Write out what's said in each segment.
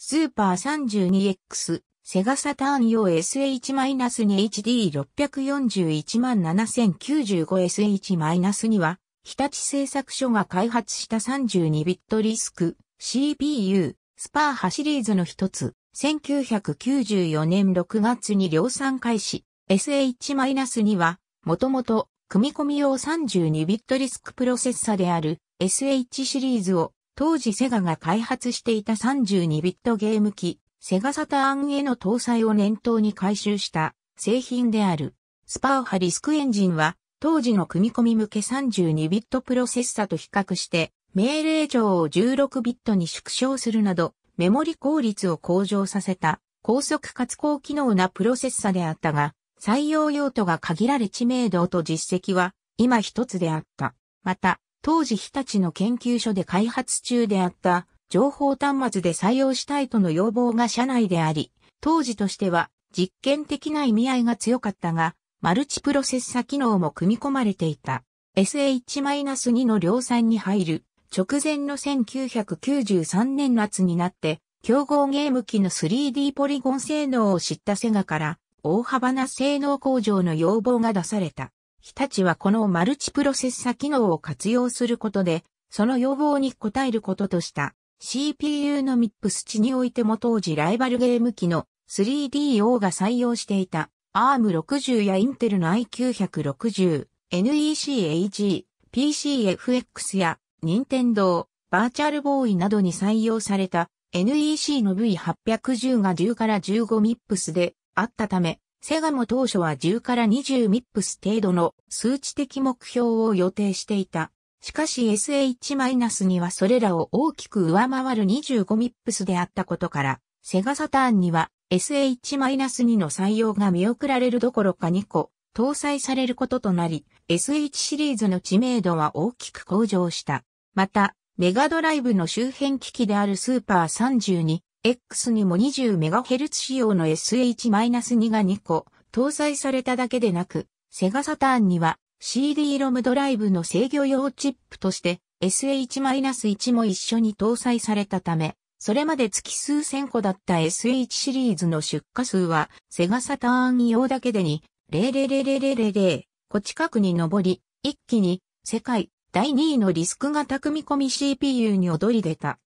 スーパー 32X、セガサターン用 SH-2HD6417095SH-2 は、日立製作所が開発した32ビットリスク CPU スパーハシリーズの一つ、1994年6月に量産開始、SH-2 は、もともと、組み込み用32ビットリスクプロセッサである SH シリーズを当時セガが開発していた32ビットゲーム機、セガサターンへの搭載を念頭に回収した製品である。スパーハリスクエンジンは当時の組み込み向け32ビットプロセッサと比較して命令上を16ビットに縮小するなどメモリ効率を向上させた高速かつ高機能なプロセッサであったが採用用途が限られ知名度と実績は今一つであった。また、当時日立の研究所で開発中であった情報端末で採用したいとの要望が社内であり、当時としては実験的な意味合いが強かったが、マルチプロセッサ機能も組み込まれていた。SH-2 の量産に入る直前の1993年夏になって競合ゲーム機の 3D ポリゴン性能を知ったセガから大幅な性能向上の要望が出された。日立はこのマルチプロセッサ機能を活用することで、その要望に応えることとした CPU の MIPS 値においても当時ライバルゲーム機の 3DO が採用していた ARM60 やインテルの i960、NEC-AG、PCFX や任天堂バーチャルボーイなどに採用された NEC の V810 が10から15ミップスであったため、セガも当初は10から20ミップス程度の数値的目標を予定していた。しかし SH- にはそれらを大きく上回る25ミップスであったことから、セガサターンには SH-2 の採用が見送られるどころか2個搭載されることとなり、SH シリーズの知名度は大きく向上した。また、メガドライブの周辺機器であるスーパー32、X にも 20MHz 仕様の SH-2 が2個搭載されただけでなく、セガサターンには CD-ROM ドライブの制御用チップとして SH-1 も一緒に搭載されたため、それまで月数千個だった SH シリーズの出荷数は、セガサターン用だけでに、0 0 0 0 0 0個近くに上り、一気に世界第2位のリスクが匠込み CPU に躍り出た。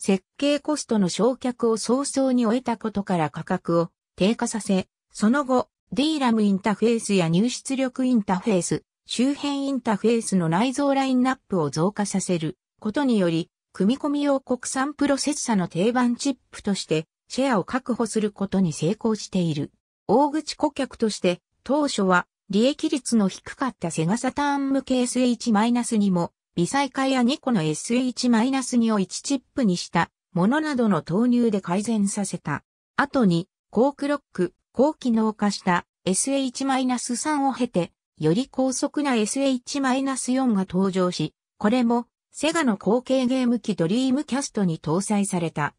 設計コストの焼却を早々に終えたことから価格を低下させ、その後、DRAM インターフェースや入出力インターフェース、周辺インターフェースの内蔵ラインナップを増加させることにより、組み込み用国産プロセッサの定番チップとしてシェアを確保することに成功している。大口顧客として当初は利益率の低かったセガサターン向け SH- にも微細化や2個の SH-2 を1チップにしたものなどの投入で改善させた。後に、高クロック、高機能化した SH-3 を経て、より高速な SH-4 が登場し、これも、セガの後継ゲーム機ドリームキャストに搭載された。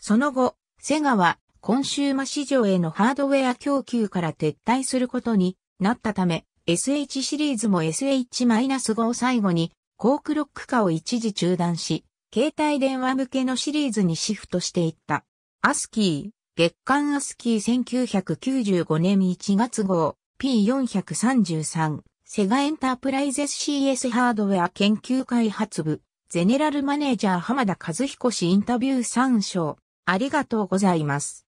その後、セガは、コンシューマ市場へのハードウェア供給から撤退することになったため、SH シリーズも SH-5 を最後にコークロック化を一時中断し、携帯電話向けのシリーズにシフトしていった。アスキー、月刊アスキー1995年1月号、P433、セガエンタープライゼス CS ハードウェア研究開発部、ゼネラルマネージャー浜田和彦氏インタビュー参照。ありがとうございます。